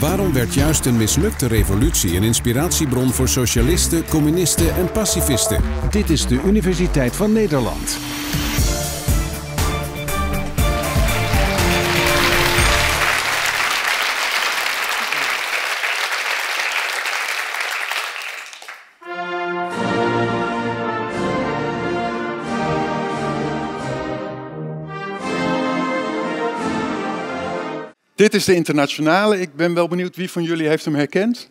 Waarom werd juist een mislukte revolutie een inspiratiebron voor socialisten, communisten en pacifisten? Dit is de Universiteit van Nederland. Dit is de internationale. Ik ben wel benieuwd wie van jullie heeft hem herkend.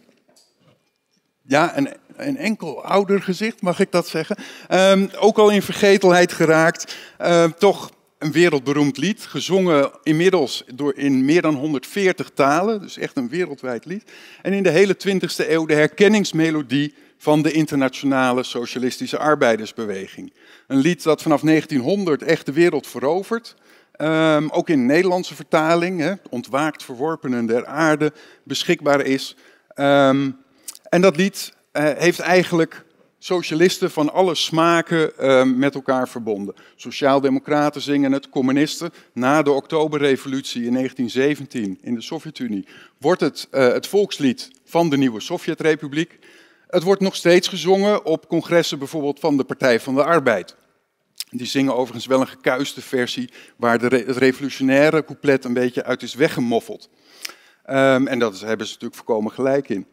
Ja, een, een enkel ouder gezicht, mag ik dat zeggen. Ehm, ook al in vergetelheid geraakt. Eh, toch een wereldberoemd lied, gezongen inmiddels door in meer dan 140 talen, dus echt een wereldwijd lied. En in de hele 20e eeuw de herkenningsmelodie van de internationale socialistische arbeidersbeweging. Een lied dat vanaf 1900 echt de wereld verovert Ehm, ook in Nederlandse vertaling, hè, ontwaakt verworpenen der aarde, beschikbaar is. Um, en dat lied eh, heeft eigenlijk socialisten van alle smaken ehm, met elkaar verbonden. Sociaaldemocraten zingen het, communisten. Na de Oktoberrevolutie in 1917 in de Sovjet-Unie wordt het eh, het volkslied van de nieuwe Sovjetrepubliek. Het wordt nog steeds gezongen op congressen bijvoorbeeld van de Partij van de Arbeid. Die zingen overigens wel een gekuiste versie, waar de het revolutionaire couplet een beetje uit is weggemoffeld. Ehm, en daar hebben ze natuurlijk voorkomen gelijk in.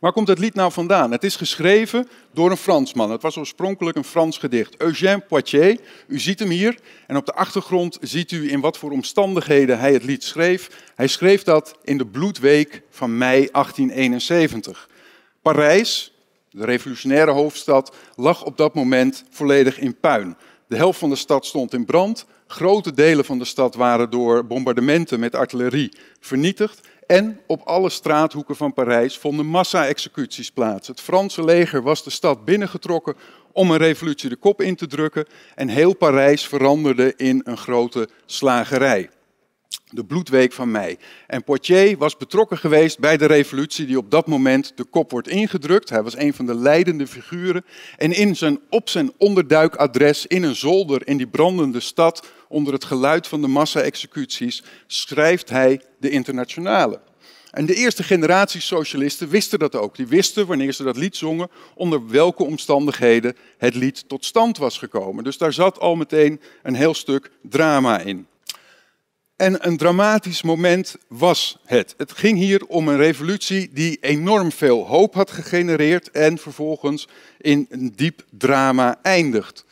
Waar komt het lied nou vandaan? Het is geschreven door een Fransman. Het was oorspronkelijk een Frans gedicht. Eugène Poitier, u ziet hem hier. En op de achtergrond ziet u in wat voor omstandigheden hij het lied schreef. Hij schreef dat in de bloedweek van mei 1871. Parijs, de revolutionaire hoofdstad, lag op dat moment volledig in puin. De helft van de stad stond in brand. Grote delen van de stad waren door bombardementen met artillerie vernietigd. En op alle straathoeken van Parijs vonden massa-executies plaats. Het Franse leger was de stad binnengetrokken om een revolutie de kop in te drukken. En heel Parijs veranderde in een grote slagerij de bloedweek van mei. En Poitiers was betrokken geweest bij de revolutie die op dat moment de kop wordt ingedrukt. Hij was een van de leidende figuren. En in zijn, op zijn onderduikadres in een zolder in die brandende stad, onder het geluid van de massa-executies, schrijft hij de internationale. En de eerste generatie socialisten wisten dat ook. Die wisten wanneer ze dat lied zongen, onder welke omstandigheden het lied tot stand was gekomen. Dus daar zat al meteen een heel stuk drama in. En een dramatisch moment was het. Het ging hier om een revolutie die enorm veel hoop had gegenereerd en vervolgens in een diep drama eindigt.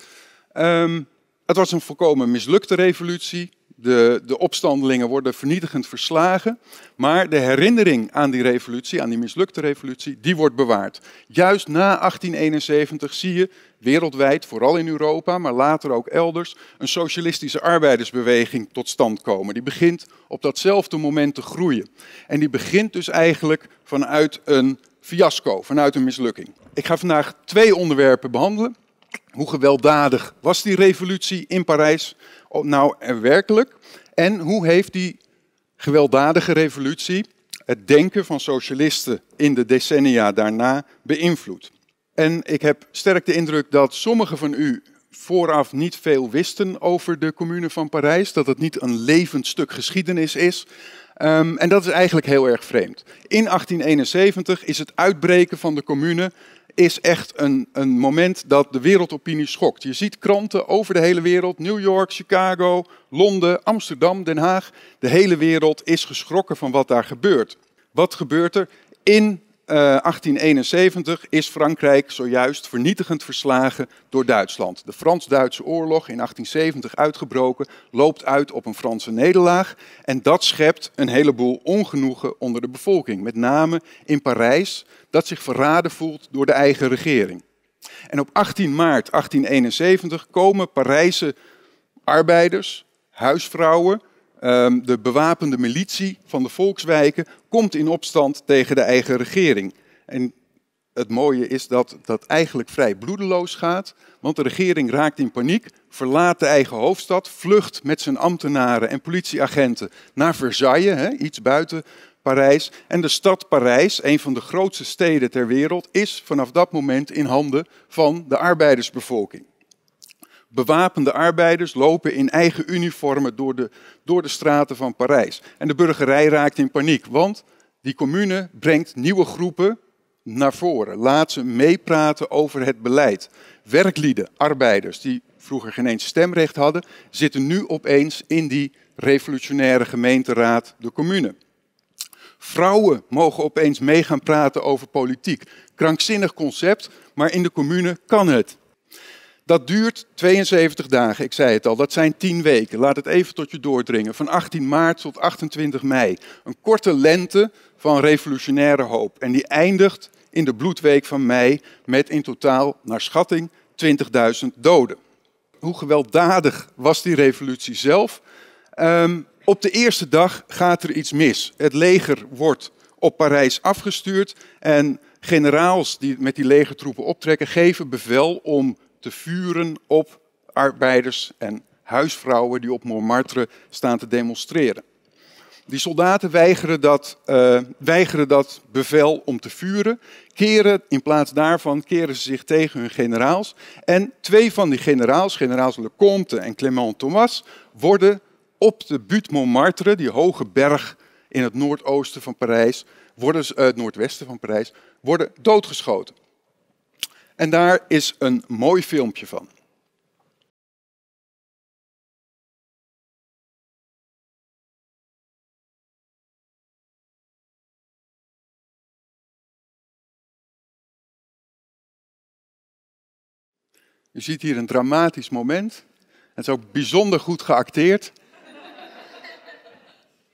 Ehm, het was een volkomen mislukte revolutie de, de opstandelingen worden vernietigend verslagen. Maar de herinnering aan die revolutie, aan die mislukte revolutie, die wordt bewaard. Juist na 1871 zie je wereldwijd, vooral in Europa, maar later ook elders, een socialistische arbeidersbeweging tot stand komen. Die begint op datzelfde moment te groeien. En die begint dus eigenlijk vanuit een fiasco, vanuit een mislukking. Ik ga vandaag twee onderwerpen behandelen. Hoe gewelddadig was die revolutie in Parijs oh, nou werkelijk? En hoe heeft die gewelddadige revolutie het denken van socialisten in de decennia daarna beïnvloed? En ik heb sterk de indruk dat sommigen van u vooraf niet veel wisten over de Commune van Parijs, dat het niet een levend stuk geschiedenis is. Ehm, en dat is eigenlijk heel erg vreemd. In 1871 is het uitbreken van de Commune is echt een, een moment dat de wereldopinie schokt. Je ziet kranten over de hele wereld, New York, Chicago, Londen, Amsterdam, Den Haag. De hele wereld is geschrokken van wat daar gebeurt. Wat gebeurt er? In 1871 eh, is Frankrijk zojuist vernietigend verslagen door Duitsland. De Frans-Duitse oorlog in 1870 uitgebroken loopt uit op een Franse nederlaag. En dat schept een heleboel ongenoegen onder de bevolking. Met name in Parijs, dat zich verraden voelt door de eigen regering. En op 18 maart 1871 komen Parijse arbeiders, huisvrouwen, Ehm, de bewapende militie van de volkswijken komt in opstand tegen de eigen regering. En het mooie is dat dat eigenlijk vrij bloedeloos gaat, want de regering raakt in paniek, verlaat de eigen hoofdstad, vlucht met zijn ambtenaren en politieagenten naar Versailles, iets buiten Parijs. En de stad Parijs, een van de grootste steden ter wereld, is vanaf dat moment in handen van de arbeidersbevolking bewapende arbeiders lopen in eigen uniformen door de, door de straten van Parijs. En de burgerij raakt in paniek, want die commune brengt nieuwe groepen naar voren. Laat ze meepraten over het beleid. Werklieden, arbeiders, die vroeger geen eens stemrecht hadden, zitten nu opeens in die revolutionaire gemeenteraad, de commune. Vrouwen mogen opeens mee gaan praten over politiek. Krankzinnig concept, maar in de commune kan het. Dat duurt 72 dagen, ik zei het al, dat zijn 10 weken. Laat het even tot je doordringen. Van 18 maart tot 28 mei. Een korte lente van revolutionaire hoop. En die eindigt in de bloedweek van mei met in totaal, naar schatting, 20.000 doden. Hoe gewelddadig was die revolutie zelf? Ehm, op de eerste dag gaat er iets mis. Het leger wordt op Parijs afgestuurd en generaals die met die legertroepen optrekken geven bevel om te vuren op arbeiders en huisvrouwen die op Montmartre staan te demonstreren. Die soldaten weigeren dat, eh, weigeren dat bevel om te vuren, keren in plaats daarvan keren ze zich tegen hun generaals. En twee van die generaals, generaals Lecomte en Clément Thomas, worden op de butte Montmartre, die hoge berg in het noordoosten van Parijs, worden eh, het noordwesten van Parijs, worden doodgeschoten. En daar is een mooi filmpje van. Je ziet hier een dramatisch moment. Het is ook bijzonder goed geacteerd.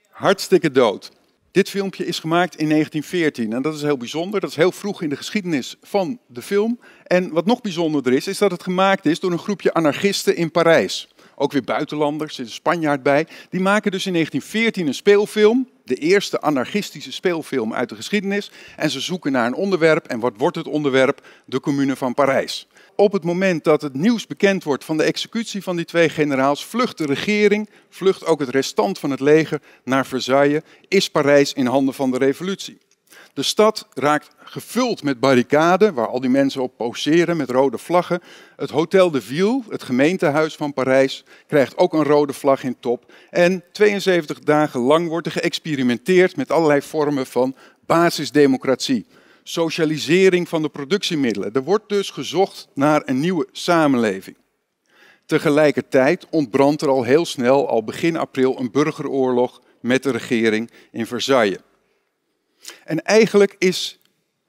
Hartstikke dood. Dit filmpje is gemaakt in 1914 en dat is heel bijzonder. Dat is heel vroeg in de geschiedenis van de film. En wat nog bijzonderder is, is dat het gemaakt is door een groepje anarchisten in Parijs. Ook weer buitenlanders, er zit een Spanjaard bij. Die maken dus in 1914 een speelfilm, de eerste anarchistische speelfilm uit de geschiedenis. En ze zoeken naar een onderwerp en wat wordt het onderwerp? De Commune van Parijs op het moment dat het nieuws bekend wordt van de executie van die twee generaals, vlucht de regering, vlucht ook het restant van het leger naar Versailles, is Parijs in handen van de revolutie. De stad raakt gevuld met barricaden, waar al die mensen op poseren met rode vlaggen. Het Hotel de Ville, het gemeentehuis van Parijs, krijgt ook een rode vlag in top. En 72 dagen lang wordt er geëxperimenteerd met allerlei vormen van basisdemocratie socialisering van de productiemiddelen. Er wordt dus gezocht naar een nieuwe samenleving. Tegelijkertijd ontbrandt er al heel snel, al begin april, een burgeroorlog met de regering in Versailles. En eigenlijk is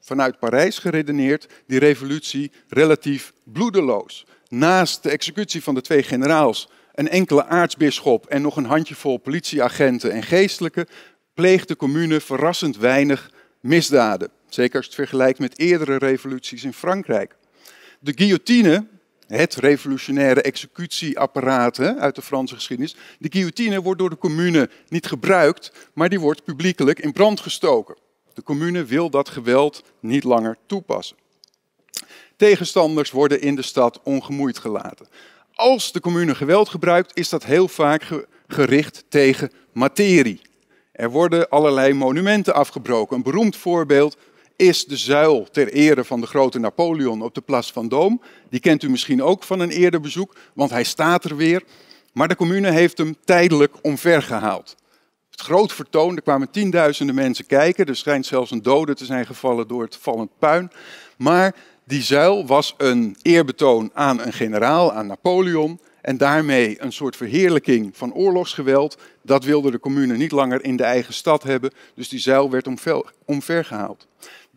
vanuit Parijs geredeneerd die revolutie relatief bloedeloos. Naast de executie van de twee generaals, een enkele aartsbisschop en nog een handjevol politieagenten en geestelijken, pleegt de commune verrassend weinig misdaden. Zeker als je het vergelijkt met eerdere revoluties in Frankrijk. De guillotine, het revolutionaire executieapparaat uit de Franse geschiedenis. De guillotine wordt door de commune niet gebruikt, maar die wordt publiekelijk in brand gestoken. De commune wil dat geweld niet langer toepassen. Tegenstanders worden in de stad ongemoeid gelaten. Als de commune geweld gebruikt, is dat heel vaak gericht tegen materie. Er worden allerlei monumenten afgebroken. Een beroemd voorbeeld is de zuil ter ere van de grote Napoleon op de Place Vendôme. Die kent u misschien ook van een eerder bezoek, want hij staat er weer. Maar de commune heeft hem tijdelijk omvergehaald. Het groot vertoon, er kwamen tienduizenden mensen kijken. Er schijnt zelfs een dode te zijn gevallen door het vallend puin. Maar die zuil was een eerbetoon aan een generaal, aan Napoleon. En daarmee een soort verheerlijking van oorlogsgeweld. Dat wilde de commune niet langer in de eigen stad hebben. Dus die zuil werd omver, omvergehaald.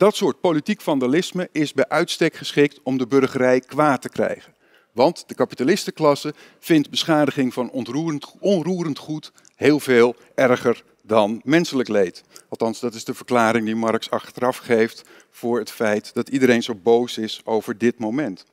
Dat soort politiek vandalisme is bij uitstek geschikt om de burgerij kwaad te krijgen. Want de kapitalistenklasse vindt beschadiging van onroerend, onroerend goed heel veel erger dan menselijk leed. Althans, dat is de verklaring die Marx achteraf geeft voor het feit dat iedereen zo boos is over dit moment.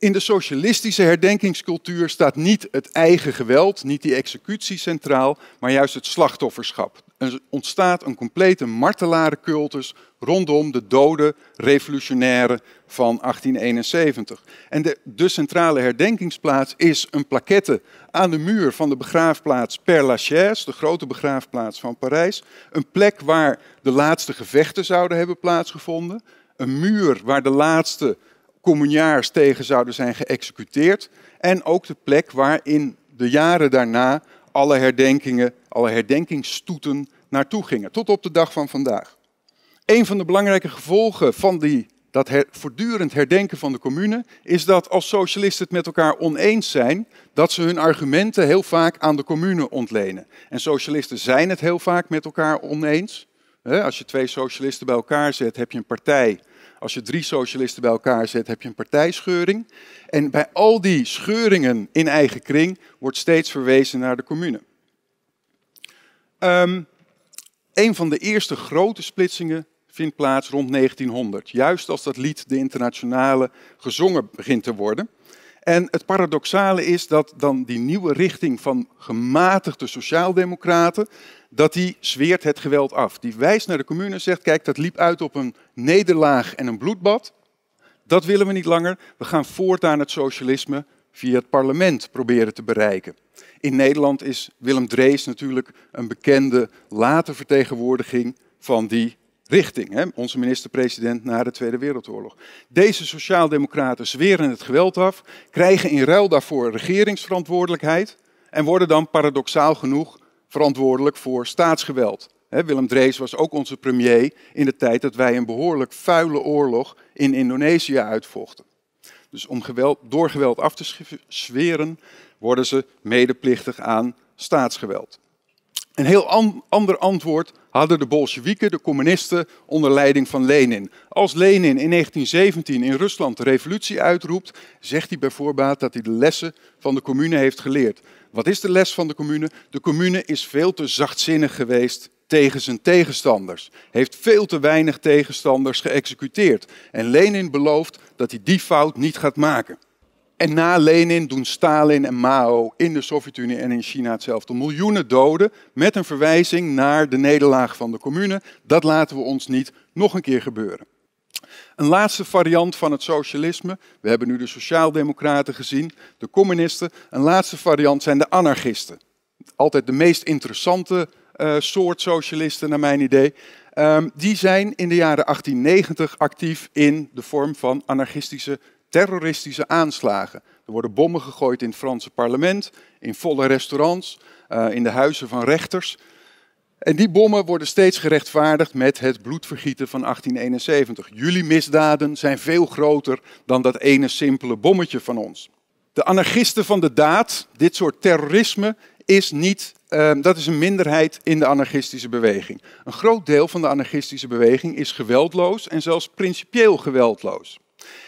In de socialistische herdenkingscultuur staat niet het eigen geweld, niet die executie centraal, maar juist het slachtofferschap. Er ontstaat een complete martelarencultus rondom de dode revolutionaire van 1871. En de, centrale herdenkingsplaats is een plaquette aan de muur van de begraafplaats Père Lachaise, de grote begraafplaats van Parijs. Een plek waar de laatste gevechten zouden hebben plaatsgevonden. Een muur waar de laatste Communiaars tegen zouden zijn geëxecuteerd. En ook de plek waar in de jaren daarna alle herdenkingen, alle herdenkingsstoeten naartoe gingen, tot op de dag van vandaag. Een van de belangrijke gevolgen van die, dat voortdurend herdenken van de commune is dat als socialisten het met elkaar oneens zijn, dat ze hun argumenten heel vaak aan de commune ontlenen. En socialisten zijn het heel vaak met elkaar oneens. Als je twee socialisten bij elkaar zet, heb je een partij als je drie socialisten bij elkaar zet, heb je een partijscheuring. En bij al die scheuringen in eigen kring wordt steeds verwezen naar de commune. Um, een van de eerste grote splitsingen vindt plaats rond 1900. Juist als dat lied De Internationale gezongen begint te worden. En het paradoxale is dat dan die nieuwe richting van gematigde sociaaldemocraten, dat die zweert het geweld af. Die wijst naar de commune en zegt, kijk, dat liep uit op een nederlaag en een bloedbad. Dat willen we niet langer. We gaan voortaan het socialisme via het parlement proberen te bereiken. In Nederland is Willem Drees natuurlijk een bekende late vertegenwoordiging van die richting, hè? onze minister-president na de Tweede Wereldoorlog. Deze sociaaldemocraten zweren het geweld af, krijgen in ruil daarvoor regeringsverantwoordelijkheid en worden dan paradoxaal genoeg verantwoordelijk voor staatsgeweld. Hè, Willem Drees was ook onze premier in de tijd dat wij een behoorlijk vuile oorlog in Indonesië uitvochten. Dus om geweld, door geweld af te zweren worden ze medeplichtig aan staatsgeweld. Een heel ander antwoord hadden de Bolsjewieken, de communisten, onder leiding van Lenin. Als Lenin in 1917 in Rusland de revolutie uitroept, zegt hij bijvoorbeeld dat hij de lessen van de commune heeft geleerd. Wat is de les van de commune? De commune is veel te zachtzinnig geweest tegen zijn tegenstanders. Heeft veel te weinig tegenstanders geëxecuteerd. En Lenin belooft dat hij die fout niet gaat maken. En na Lenin doen Stalin en Mao in de Sovjet-Unie en in China hetzelfde. Miljoenen doden met een verwijzing naar de nederlaag van de commune. Dat laten we ons niet nog een keer gebeuren. Een laatste variant van het socialisme. We hebben nu de sociaaldemocraten gezien, de communisten. Een laatste variant zijn de anarchisten. Altijd de meest interessante eh, soort socialisten, naar mijn idee. Ehm, die zijn in de jaren 1890 actief in de vorm van anarchistische terroristische aanslagen. Er worden bommen gegooid in het Franse parlement, in volle restaurants, eh, in de huizen van rechters. En die bommen worden steeds gerechtvaardigd met het bloedvergieten van 1871. Jullie misdaden zijn veel groter dan dat ene simpele bommetje van ons. De anarchisten van de daad, dit soort terrorisme, is niet, eh, dat is een minderheid in de anarchistische beweging. Een groot deel van de anarchistische beweging is geweldloos en zelfs principieel geweldloos.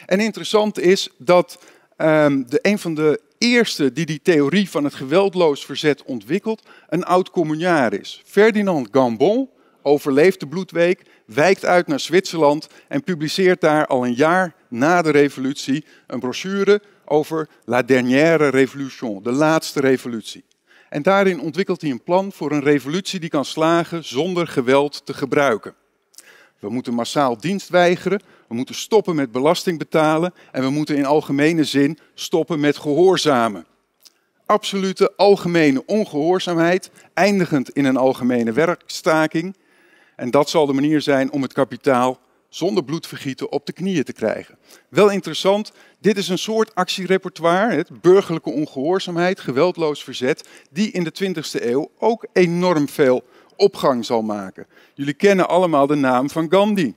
En interessant is dat ehm, de, een van de eerste die die theorie van het geweldloos verzet ontwikkelt, een oud communiaar is. Ferdinand Gambon overleeft de bloedweek, wijkt uit naar Zwitserland en publiceert daar al een jaar na de revolutie een brochure over La Dernière Révolution, de laatste revolutie. En daarin ontwikkelt hij een plan voor een revolutie die kan slagen zonder geweld te gebruiken. We moeten massaal dienst weigeren, we moeten stoppen met belasting betalen en we moeten in algemene zin stoppen met gehoorzamen. Absolute algemene ongehoorzaamheid, eindigend in een algemene werkstaking. En dat zal de manier zijn om het kapitaal zonder bloedvergieten op de knieën te krijgen. Wel interessant, dit is een soort actierepertoire, het burgerlijke ongehoorzaamheid, geweldloos verzet, die in de 20e eeuw ook enorm veel opgang zal maken. Jullie kennen allemaal de naam van Gandhi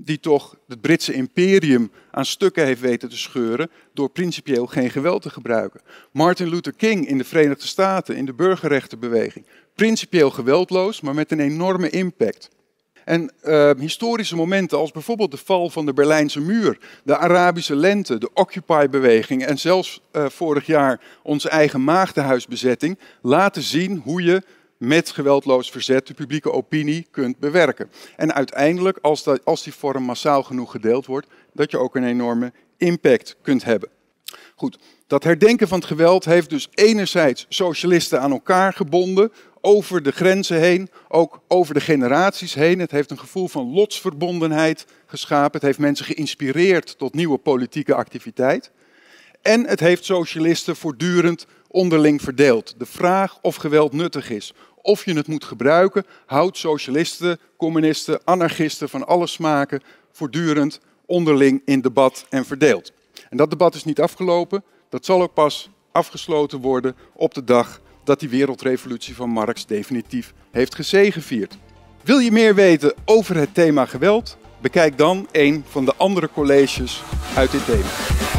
die toch het Britse imperium aan stukken heeft weten te scheuren door principieel geen geweld te gebruiken. Martin Luther King in de Verenigde Staten in de burgerrechtenbeweging. Principieel geweldloos, maar met een enorme impact. En eh, historische momenten als bijvoorbeeld de val van de Berlijnse muur, de Arabische lente, de Occupy-beweging en zelfs eh, vorig jaar onze eigen maagdenhuisbezetting laten zien hoe je met geweldloos verzet de publieke opinie kunt bewerken. En uiteindelijk, als, dat, als die vorm massaal genoeg gedeeld wordt, dat je ook een enorme impact kunt hebben. Goed, dat herdenken van het geweld heeft dus enerzijds socialisten aan elkaar gebonden, over de grenzen heen, ook over de generaties heen. Het heeft een gevoel van lotsverbondenheid geschapen. Het heeft mensen geïnspireerd tot nieuwe politieke activiteit. En het heeft socialisten voortdurend onderling verdeeld. De vraag of geweld nuttig is, of je het moet gebruiken, houdt socialisten, communisten, anarchisten van alle smaken voortdurend onderling in debat en verdeeld. En dat debat is niet afgelopen. Dat zal ook pas afgesloten worden op de dag dat die wereldrevolutie van Marx definitief heeft gezegevierd. Wil je meer weten over het thema geweld? Bekijk dan een van de andere colleges uit dit thema.